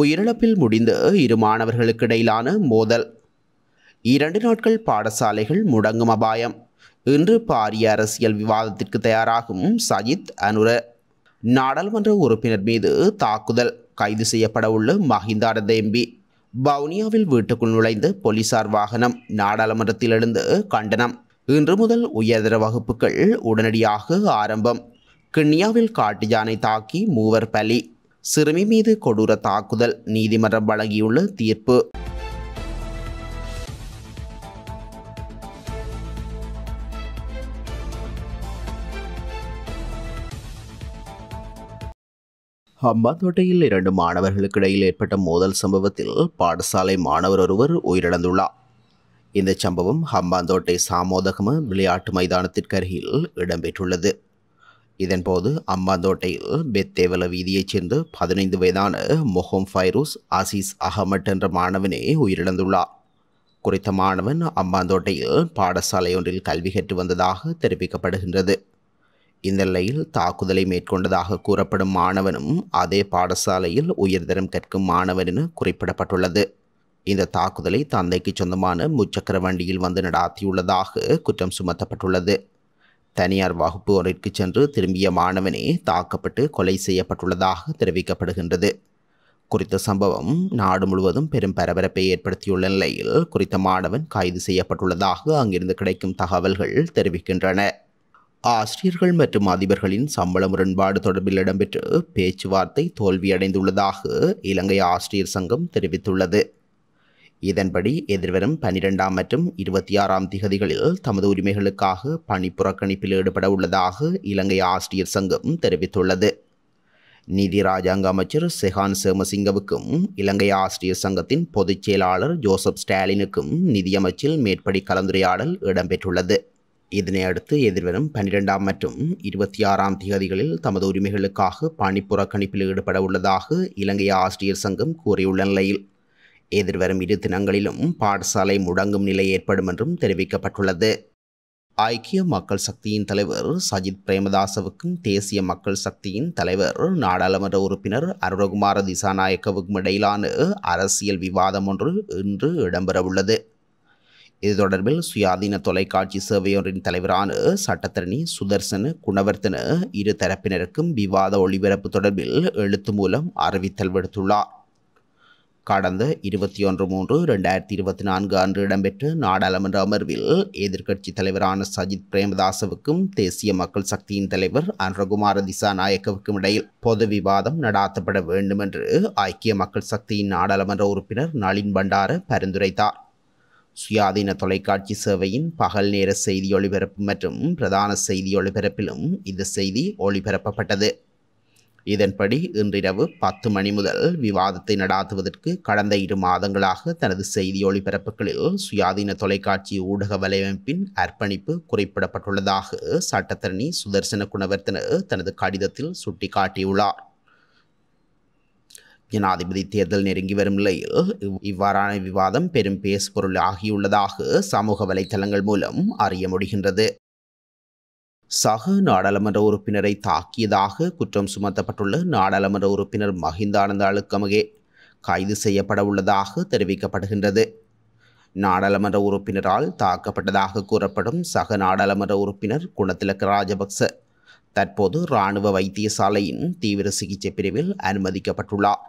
உயிரிழப்பில் முடிந்த இரு மாணவர்களுக்கு இடையிலான மோதல் இரண்டு நாட்கள் பாடசாலைகள் முடங்கும் அபாயம் இன்று பாரிய அரசியல் விவாதத்திற்கு தயாராகும் சஜித் அனுர நாடாளுமன்ற உறுப்பினர் மீது தாக்குதல் கைது செய்யப்படவுள்ள மஹிந்தா தேம்பி பவுனியாவில் வீட்டுக்குள் நுழைந்து போலீசார் வாகனம் நாடாளுமன்றத்தில் எழுந்து கண்டனம் இன்று முதல் உயர்தர வகுப்புகள் உடனடியாக ஆரம்பம் கிண்ணியாவில் காட்டு யானை தாக்கி மூவர் பலி சிறுமி மீது கொடூர தாக்குதல் நீதிமன்றம் வழங்கியுள்ள தீர்ப்பு அம்பாந்தோட்டையில் இரண்டு மாணவர்களுக்கு இடையில் ஏற்பட்ட மோதல் சம்பவத்தில் பாடசாலை மாணவர் ஒருவர் உயிரிழந்துள்ளார் இந்த சம்பவம் ஹம்பாந்தோட்டை சாமோதகம விளையாட்டு மைதானத்திற்கு அருகில் இடம்பெற்றுள்ளது இதன்போது அம்மாந்தோட்டையில் பெத்தேவல வீதியைச் சேர்ந்த பதினைந்து வயதான மொஹம் ஃபைரூஸ் ஆசிஸ் அகமட் என்ற மாணவனே உயிரிழந்துள்ளார் குறித்த மாணவன் அம்மாந்தோட்டையில் பாடசாலை ஒன்றில் கல்வி கற்று வந்ததாக தெரிவிக்கப்படுகின்றது இந்த நிலையில் தாக்குதலை மேற்கொண்டதாக கூறப்படும் மாணவனும் அதே பாடசாலையில் உயர்தரம் கற்கும் மாணவன் குறிப்பிடப்பட்டுள்ளது இந்த தாக்குதலை தந்தைக்கு சொந்தமான முச்சக்கர வண்டியில் வந்து நடாத்தியுள்ளதாக குற்றம் சுமத்தப்பட்டுள்ளது தனியார் வகுப்பு ஒன்றிற்கு சென்று திரும்பிய மாணவனே தாக்கப்பட்டு கொலை செய்யப்பட்டுள்ளதாக தெரிவிக்கப்படுகின்றது குறித்த சம்பவம் நாடு முழுவதும் பெரும் பரபரப்பை ஏற்படுத்தியுள்ள நிலையில் குறித்த மாணவன் கைது செய்யப்பட்டுள்ளதாக அங்கிருந்து கிடைக்கும் தகவல்கள் தெரிவிக்கின்றன ஆசிரியர்கள் மற்றும் அதிபர்களின் சம்பள முரண்பாடு தொடர்பில் இடம்பெற்று பேச்சுவார்த்தை தோல்வியடைந்துள்ளதாக இலங்கை ஆசிரியர் சங்கம் தெரிவித்துள்ளது இதன்படி எதிர்வரும் பனிரெண்டாம் மற்றும் இருபத்தி ஆறாம் திகதிகளில் தமது உரிமைகளுக்காக பணி புறக்கணிப்பில் ஈடுபட உள்ளதாக இலங்கை ஆசிரியர் சங்கம் தெரிவித்துள்ளது நிதி ராஜாங்க அமைச்சர் செஹான் சேமசிங்கவுக்கும் இலங்கை ஆசிரியர் சங்கத்தின் பொதுச் செயலாளர் ஜோசப் ஸ்டாலினுக்கும் நிதியமைச்சில் மேற்படி கலந்துரையாடல் இடம்பெற்றுள்ளது இதனையடுத்து எதிர்வரும் பன்னிரெண்டாம் மற்றும் இருபத்தி ஆறாம் தேதிகளில் தமது உரிமைகளுக்காக பணி புறக்கணிப்பில் ஈடுபட உள்ளதாக இலங்கை ஆசிரியர் சங்கம் கூறியுள்ள நிலையில் எதிர்வரும் இரு தினங்களிலும் பாடசாலை முடங்கும் நிலை ஏற்படும் என்றும் தெரிவிக்கப்பட்டுள்ளது ஐக்கிய மக்கள் சக்தியின் தலைவர் சஜித் பிரேமதாசவுக்கும் தேசிய மக்கள் சக்தியின் தலைவர் நாடாளுமன்ற உறுப்பினர் அருணகுமார திசாநாயக்கவுக்கும் இடையிலான அரசியல் விவாதம் ஒன்று இன்று இடம்பெறவுள்ளது இது தொடர்பில் சுயாதீன தொலைக்காட்சி சேவையொன்றின் தலைவரான சட்டத்தரணி சுதர்சன குணவர்த்தன இரு தரப்பினருக்கும் விவாத ஒளிபரப்பு தொடர்பில் எழுத்து மூலம் அறிவித்தல் விடுத்துள்ளார் கடந்த இருபத்தி ஒன்று மூன்று ரெண்டாயிரத்தி இருபத்தி நான்கு அன்று இடம்பெற்ற நாடாளுமன்ற அமர்வில் எதிர்க்கட்சித் தலைவரான சஜித் பிரேமதாசவுக்கும் தேசிய மக்கள் சக்தியின் தலைவர் அன்றகுமார நாயக்கவுக்கும் இடையில் பொது விவாதம் நடாத்தப்பட வேண்டும் என்று ஐக்கிய மக்கள் சக்தியின் நாடாளுமன்ற உறுப்பினர் நளின் பண்டார பரிந்துரைத்தார் சுயாதீன தொலைக்காட்சி சேவையின் பகல் நேர செய்தி ஒளிபரப்பு மற்றும் பிரதான செய்தி ஒளிபரப்பிலும் இந்த செய்தி ஒளிபரப்பப்பட்டது இதன்படி இன்றிரவு பத்து மணி முதல் விவாதத்தை நடாத்துவதற்கு கடந்த இரு மாதங்களாக தனது செய்தி ஒளிபரப்புகளில் சுயாதீன தொலைக்காட்சி ஊடக வலையமைப்பின் அர்ப்பணிப்பு குறிப்பிடப்பட்டுள்ளதாக சட்டத்தரணி சுதர்சன குணவர்த்தன தனது கடிதத்தில் சுட்டிக்காட்டியுள்ளார் ஜனாதிபதி தேர்தல் நெருங்கி வரும் நிலையில் இவ்வாறான விவாதம் பெரும் பேசுபொருள் ஆகியுள்ளதாக சமூக வலைத்தளங்கள் மூலம் அறிய முடிகின்றது சக நாடாளுமன்ற உறுப்பினரை தாக்கியதாக குற்றம் சுமத்தப்பட்டுள்ள நாடாளுமன்ற உறுப்பினர் மஹிந்தானந்த அழுக்கமகே கைது செய்யப்பட உள்ளதாக தெரிவிக்கப்படுகின்றது நாடாளுமன்ற உறுப்பினரால் தாக்கப்பட்டதாக கூறப்படும் சக நாடாளுமன்ற உறுப்பினர் குணத்திலக்க ராஜபக்ச தற்போது இராணுவ வைத்தியசாலையின் தீவிர சிகிச்சை பிரிவில் அனுமதிக்கப்பட்டுள்ளார்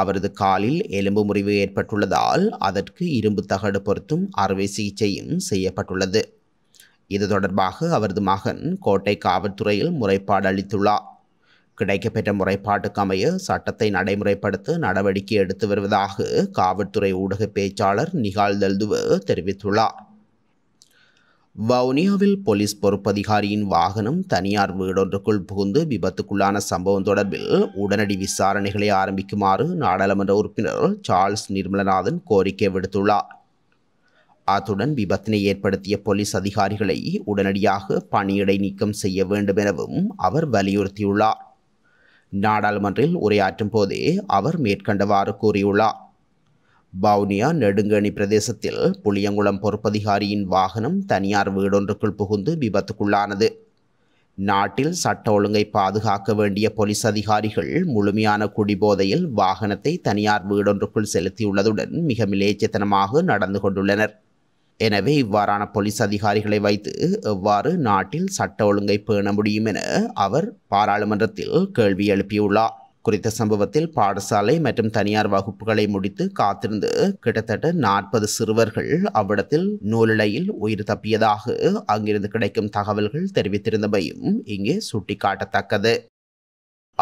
அவரது காலில் எலும்பு முறிவு ஏற்பட்டுள்ளதால் அதற்கு இரும்பு தகடு பொருத்தும் அறுவை சிகிச்சையும் செய்யப்பட்டுள்ளது இது தொடர்பாக அவரது மகன் கோட்டை காவல்துறையில் முறைப்பாடு அளித்துள்ளார் கிடைக்கப்பெற்ற முறைப்பாட்டுக்கு அமைய சட்டத்தை நடைமுறைப்படுத்த நடவடிக்கை எடுத்து வருவதாக காவல்துறை ஊடக பேச்சாளர் நிகால் தல்துவ தெரிவித்துள்ளார் வவுனியாவில் போலீஸ் பொறுப்பதிகாரியின் வாகனம் தனியார் வீடொன்றுக்குள் புகுந்து விபத்துக்குள்ளான சம்பவம் தொடர்பில் உடனடி விசாரணைகளை ஆரம்பிக்குமாறு நாடாளுமன்ற உறுப்பினர் சார்ல்ஸ் நிர்மலநாதன் கோரிக்கை விடுத்துள்ளார் அத்துடன் விபத்தினை ஏற்படுத்திய போலீஸ் அதிகாரிகளை உடனடியாக பணியிடை நீக்கம் செய்ய வேண்டும் எனவும் அவர் வலியுறுத்தியுள்ளார் நாடாளுமன்றில் உரையாற்றும் போதே அவர் மேற்கண்டவாறு கூறியுள்ளார் பவுனியா நெடுங்கணி பிரதேசத்தில் புளியங்குளம் பொறுப்பதிகாரியின் வாகனம் தனியார் வீடொன்றுக்குள் புகுந்து விபத்துக்குள்ளானது நாட்டில் சட்ட ஒழுங்கை பாதுகாக்க வேண்டிய போலீஸ் அதிகாரிகள் முழுமையான குடிபோதையில் வாகனத்தை தனியார் வீடொன்றுக்குள் செலுத்தியுள்ளதுடன் மிக மிலேச்சத்தனமாக நடந்து கொண்டுள்ளனர் எனவே இவ்வாறான போலீஸ் அதிகாரிகளை வைத்து எவ்வாறு நாட்டில் சட்ட ஒழுங்கை பேண முடியும் என அவர் பாராளுமன்றத்தில் கேள்வி எழுப்பியுள்ளார் குறித்த சம்பவத்தில் பாடசாலை மற்றும் தனியார் வகுப்புகளை முடித்து காத்திருந்து கிட்டத்தட்ட நாற்பது சிறுவர்கள் அவ்விடத்தில் நூலிழையில் உயிர் தப்பியதாக அங்கிருந்து கிடைக்கும் தகவல்கள் தெரிவித்திருந்தமையும் இங்கே சுட்டிக்காட்டத்தக்கது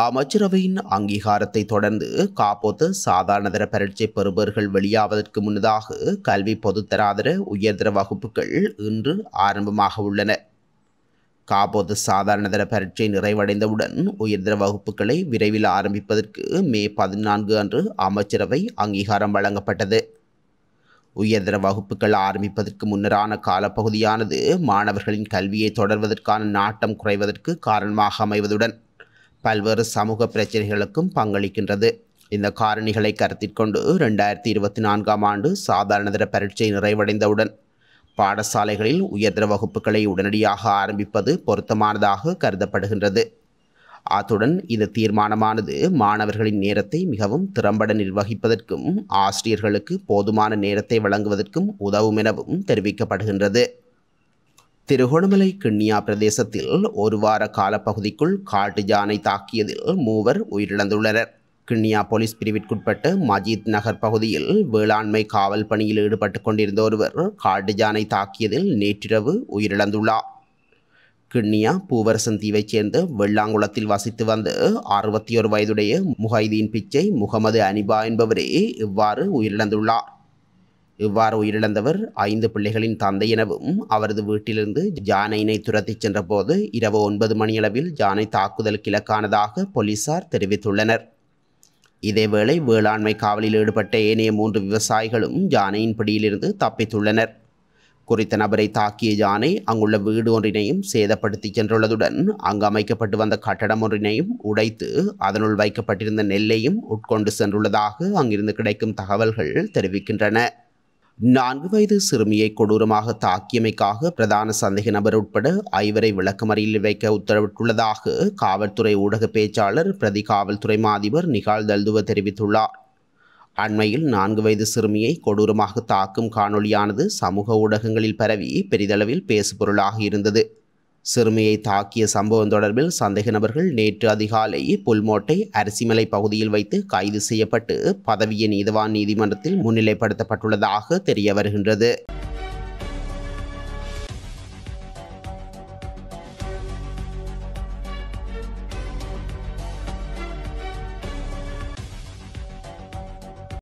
அமைச்சரவையின் அங்கீகாரத்தை தொடர்ந்து காப்போத்து சாதாரணதர பரீட்சை பெறுபவர்கள் வெளியாவதற்கு முன்னதாக கல்வி பொதுத்தராதர உயர்தர வகுப்புகள் இன்று ஆரம்பமாக உள்ளன காப்போத்து சாதாரணதர பரீட்சை நிறைவடைந்தவுடன் உயர்தர வகுப்புகளை விரைவில் ஆரம்பிப்பதற்கு மே பதினான்கு அன்று அமைச்சரவை அங்கீகாரம் வழங்கப்பட்டது உயர்தர வகுப்புகள் ஆரம்பிப்பதற்கு முன்னரான காலப்பகுதியானது மாணவர்களின் கல்வியை தொடர்வதற்கான நாட்டம் குறைவதற்கு காரணமாக அமைவதுடன் பல்வேறு சமூக பிரச்சனைகளுக்கும் பங்களிக்கின்றது இந்த காரணிகளை கருத்திற்கொண்டு ரெண்டாயிரத்தி இருபத்தி நான்காம் ஆண்டு சாதாரணதர பரீட்சை நிறைவடைந்தவுடன் பாடசாலைகளில் உயர்தர வகுப்புகளை உடனடியாக ஆரம்பிப்பது பொருத்தமானதாக கருதப்படுகின்றது அத்துடன் இந்த தீர்மானமானது மாணவர்களின் நேரத்தை மிகவும் திறம்பட நிர்வகிப்பதற்கும் ஆசிரியர்களுக்கு போதுமான நேரத்தை வழங்குவதற்கும் உதவும் எனவும் தெரிவிக்கப்படுகின்றது திருகோணமலை கிண்ணியா பிரதேசத்தில் ஒரு வார காலப்பகுதிக்குள் காட்டு ஜானை தாக்கியதில் மூவர் உயிரிழந்துள்ளனர் கிண்ணியா போலீஸ் பிரிவிற்குட்பட்ட மஜீத் நகர் பகுதியில் வேளாண்மை காவல் பணியில் ஈடுபட்டு கொண்டிருந்த ஒருவர் காட்டு ஜானை தாக்கியதில் நேற்றிரவு உயிரிழந்துள்ளார் கிண்ணியா பூவரசன் தீவைச் சேர்ந்த வெள்ளாங்குளத்தில் வசித்து வந்து அறுபத்தி ஒரு வயதுடைய முஹைதீன் பிச்சை முகமது அனிபா என்பவரே இவ்வாறு உயிரிழந்துள்ளார் இவ்வாறு உயிரிழந்தவர் ஐந்து பிள்ளைகளின் தந்தை எனவும் அவரது வீட்டிலிருந்து ஜானையினை துரத்திச் சென்றபோது இரவு ஒன்பது மணியளவில் ஜானை தாக்குதல் கிழக்கானதாக போலீசார் தெரிவித்துள்ளனர் இதேவேளை வேளாண்மை காவலில் ஈடுபட்ட ஏனைய மூன்று விவசாயிகளும் ஜானையின் பிடியிலிருந்து தப்பித்துள்ளனர் குறித்த நபரை தாக்கிய ஜானை அங்குள்ள வீடு ஒன்றினையும் சேதப்படுத்தி சென்றுள்ளதுடன் அங்கு அமைக்கப்பட்டு வந்த கட்டடம் ஒன்றினையும் உடைத்து அதனுள் வைக்கப்பட்டிருந்த நெல்லையும் உட்கொண்டு சென்றுள்ளதாக அங்கிருந்து கிடைக்கும் தகவல்கள் தெரிவிக்கின்றன நான்கு வயது சிறுமியை கொடூரமாக தாக்கியமைக்காக பிரதான சந்தேக நபர் உட்பட ஐவரை விளக்கமறியில் வைக்க உத்தரவிட்டுள்ளதாக காவல்துறை ஊடக பேச்சாளர் பிரதி காவல்துறை மாதிபர் நிகால் தல்துவ தெரிவித்துள்ளார் அண்மையில் நான்கு வயது சிறுமியை கொடூரமாக தாக்கும் காணொளியானது சமூக ஊடகங்களில் பரவி பெரிதளவில் பேசுபொருளாக இருந்தது சிறுமியை தாக்கிய சம்பவம் தொடர்பில் சந்தேக நபர்கள் நேற்று அதிகாலை புல்மோட்டை அரிசிமலை பகுதியில் வைத்து கைது செய்யப்பட்டு பதவியின் நீதவான் நீதிமன்றத்தில் முன்னிலைப்படுத்தப்பட்டுள்ளதாக தெரிய வருகின்றது